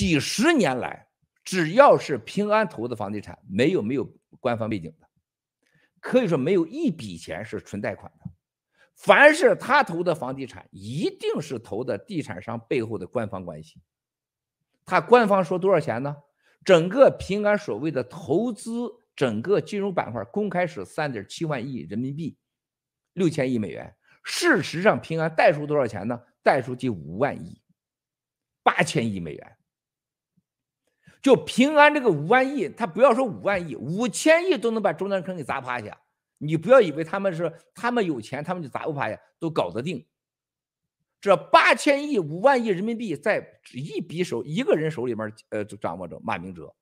几十年来，只要是平安投的房地产，没有没有官方背景的，可以说没有一笔钱是纯贷款的。凡是他投的房地产，一定是投的地产商背后的官方关系。他官方说多少钱呢？整个平安所谓的投资，整个金融板块公开是三点七万亿人民币，六千亿美元。事实上，平安贷出多少钱呢？贷出去五万亿，八千亿美元。就平安这个五万亿，他不要说五万亿，五千亿都能把中南坑给砸趴下。你不要以为他们是他们有钱，他们就砸不趴下，都搞得定。这八千亿、五万亿人民币，在一匕首一个人手里面呃，掌握着马明哲。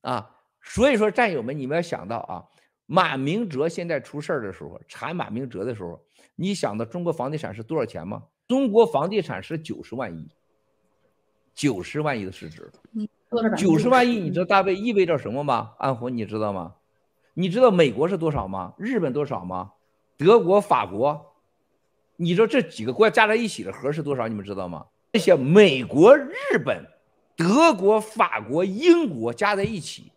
啊，所以说战友们，你们要想到啊，马明哲现在出事儿的时候，查马明哲的时候，你想到中国房地产是多少钱吗？中国房地产是九十万亿。九十万亿的市值，九十万亿，你知道大卫意味着什么吗？安红，你知道吗？你知道美国是多少吗？日本多少吗？德国、法国，你知道这几个国家加在一起的和是多少？你们知道吗？这些美国、日本、德国、法国、英国加在一起，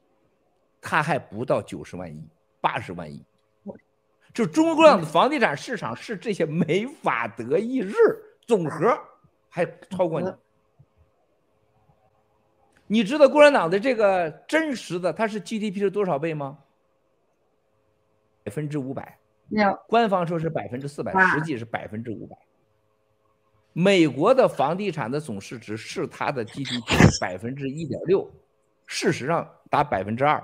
它还不到九十万亿，八十万亿。就中国这样的房地产市场，是这些美法德意日总和还超过你。你知道共产党的这个真实的，它是 GDP 是多少倍吗？百分之五百。官方说是百分之四百，实际是百分之五百。美国的房地产的总市值是它的 GDP 的百分之一点六，事实上达百分之二。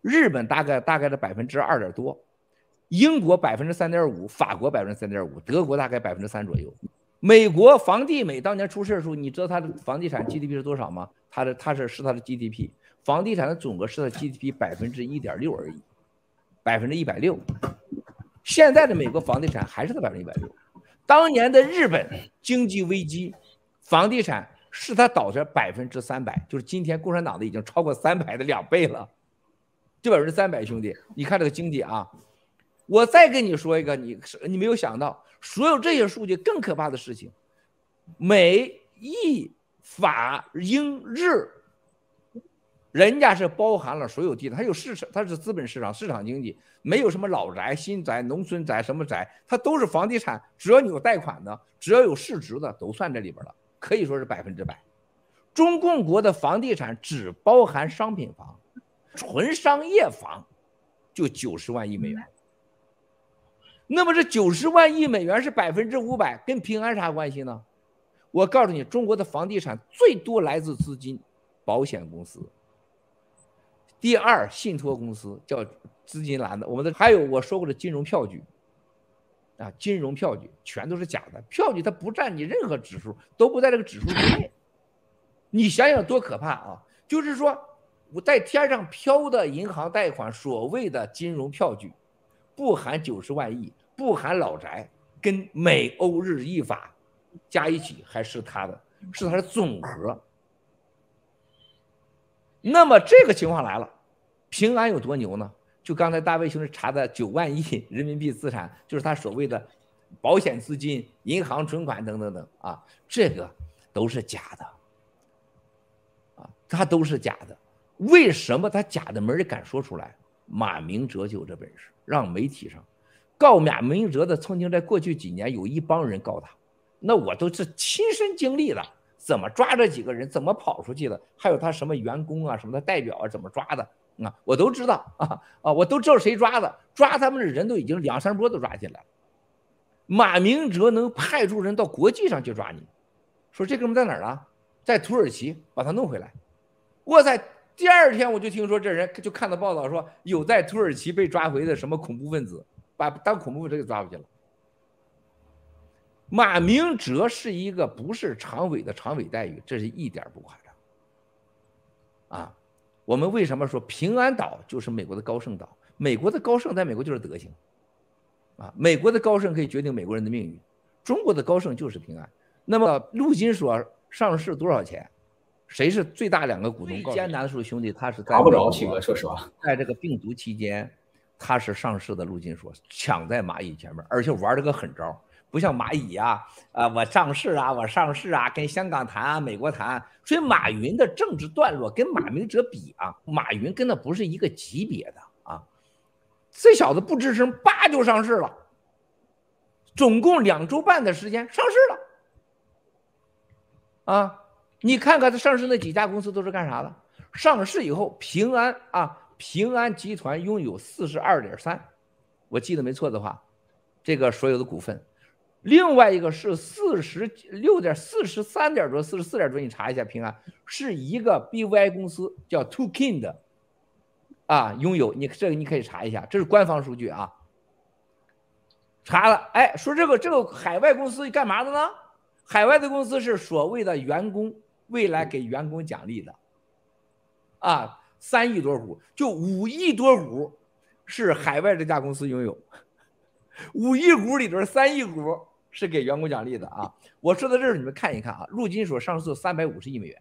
日本大概大概的百分之二点多，英国百分之三点五，法国百分之三点五，德国大概百分之三左右。美国房地美当年出事的时候，你知道它的房地产 GDP 是多少吗？它的它是是它的 GDP，房地产的总额是它 GDP 百分之一点六而已，百分之一百六。现在的美国房地产还是它百分之一百六。当年的日本经济危机，房地产是它倒下百分之三百，就是今天共产党的已经超过三百的两倍了，就百分之三百，兄弟，你看这个经济啊。我再跟你说一个，你是你没有想到，所有这些数据更可怕的事情，美、意、法、英、日，人家是包含了所有地产，它有市场，它是资本市场、市场经济，没有什么老宅、新宅、农村宅什么宅，它都是房地产，只要你有贷款的，只要有市值的，都算这里边了，可以说是百分之百。中共国的房地产只包含商品房，纯商业房就九十万亿美元。那么这九十万亿美元是百分之五百，跟平安啥关系呢？我告诉你，中国的房地产最多来自资金，保险公司，第二信托公司叫资金蓝的，我们的还有我说过的金融票据，啊，金融票据全都是假的，票据它不占你任何指数，都不在这个指数之内。你想想多可怕啊！就是说我在天上飘的银行贷款，所谓的金融票据，不含九十万亿。不含老宅，跟美欧日意法加一起还是他的，是它的总和。那么这个情况来了，平安有多牛呢？就刚才大卫兄弟查的九万亿人民币资产，就是他所谓的保险资金、银行存款等等等啊，这个都是假的，啊，它都是假的。为什么它假的没人敢说出来？马明哲就有这本事，让媒体上。告马明哲的，曾经在过去几年有一帮人告他，那我都是亲身经历的，怎么抓这几个人，怎么跑出去的，还有他什么员工啊、什么的代表啊，怎么抓的啊，我都知道啊啊，我都知道谁抓的，抓他们的人都已经两三波都抓起来了。马明哲能派出人到国际上去抓你，说这哥们在哪儿在土耳其把他弄回来。我在第二天我就听说这人就看到报道说有在土耳其被抓回的什么恐怖分子。把当恐怖分子给抓回去了。马明哲是一个不是常委的常委待遇，这是一点不夸张。啊，我们为什么说平安岛就是美国的高盛岛？美国的高盛在美国就是德行，啊，美国的高盛可以决定美国人的命运。中国的高盛就是平安。那么陆金所上市多少钱？谁是最大两个股东？最艰难的时候，兄弟，他是在。不着企鹅，说实话。在这个病毒期间。他是上市的路径，说抢在蚂蚁前面，而且玩了个狠招，不像蚂蚁啊，啊，我上市啊，我上市啊，跟香港谈啊，美国谈。所以马云的政治段落跟马明哲比啊，马云跟那不是一个级别的啊。这小子不吱声，叭就上市了，总共两周半的时间上市了。啊，你看看他上市那几家公司都是干啥的？上市以后，平安啊。平安集团拥有四十二点三，我记得没错的话，这个所有的股份。另外一个是四十六点四十三点多、四十四点多，你查一下。平安是一个 BVI 公司，叫 Two Kind，啊，拥有你这个你可以查一下，这是官方数据啊。查了，哎，说这个这个海外公司干嘛的呢？海外的公司是所谓的员工未来给员工奖励的，啊。三亿多股，就五亿多股是海外这家公司拥有。五亿股里头，三亿股是给员工奖励的啊！我说的这是，你们看一看啊。陆金所上市三百五十亿美元，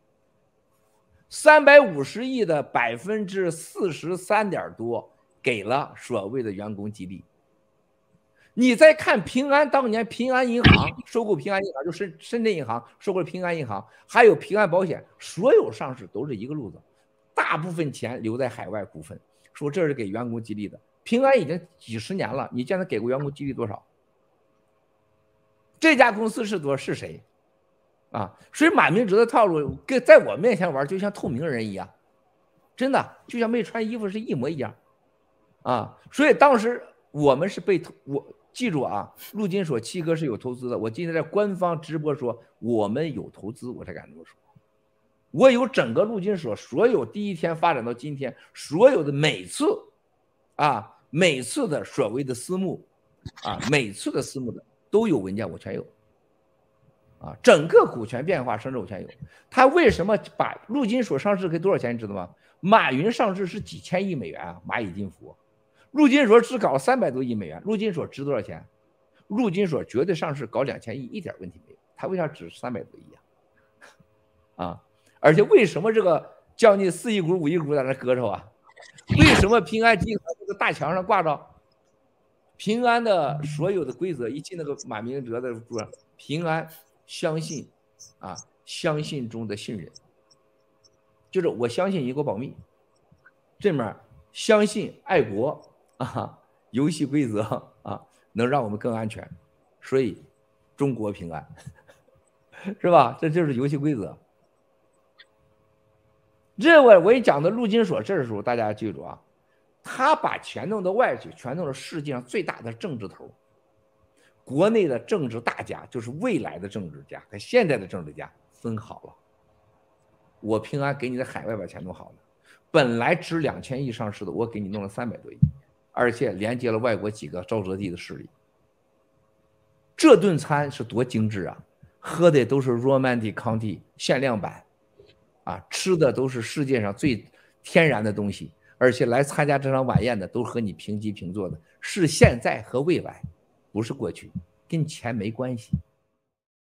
三百五十亿的百分之四十三点多给了所谓的员工激励。你再看平安，当年平安银行收购平安银行，就深深圳银行收购平安银行，还有平安保险，所有上市都是一个路子。大部分钱留在海外股份，说这是给员工激励的。平安已经几十年了，你见他给过员工激励多少？这家公司是多是谁？啊，所以马明哲的套路跟在我面前玩，就像透明人一样，真的就像没穿衣服是一模一样。啊，所以当时我们是被投，我记住啊，陆金所七哥是有投资的，我今天在官方直播说我们有投资，我才敢这么说。我有整个陆金所所有第一天发展到今天所有的每次，啊，每次的所谓的私募，啊，每次的私募的都有文件，我全有。啊，整个股权变化，甚至我全有。他为什么把陆金所上市给多少钱？你知道吗？马云上市是几千亿美元啊，蚂蚁金服，陆金所只搞三百多亿美元。陆金所值多少钱？陆金所绝对上市搞两千亿，一点问题没有。他为啥值三百多亿啊？啊？而且为什么这个将近四亿股、五亿股在那搁着啊？为什么平安集团这个大墙上挂着平安的所有的规则？一进那个马明哲的桌，平安相信》，啊，相信中的信任，就是我相信一个保密。这面相信爱国啊，游戏规则啊，能让我们更安全，所以中国平安是吧？这就是游戏规则。认为我一讲的陆金所，这时候大家记住啊，他把钱弄到外去，全都是世界上最大的政治头，国内的政治大家就是未来的政治家，和现在的政治家分好了。我平安给你在海外把钱弄好了，本来值两千亿上市的，我给你弄了三百多亿，而且连接了外国几个沼泽地的势力。这顿餐是多精致啊，喝的都是 Romandy County 限量版。啊，吃的都是世界上最天然的东西，而且来参加这场晚宴的都和你平级平坐的，是现在和未来，不是过去，跟钱没关系。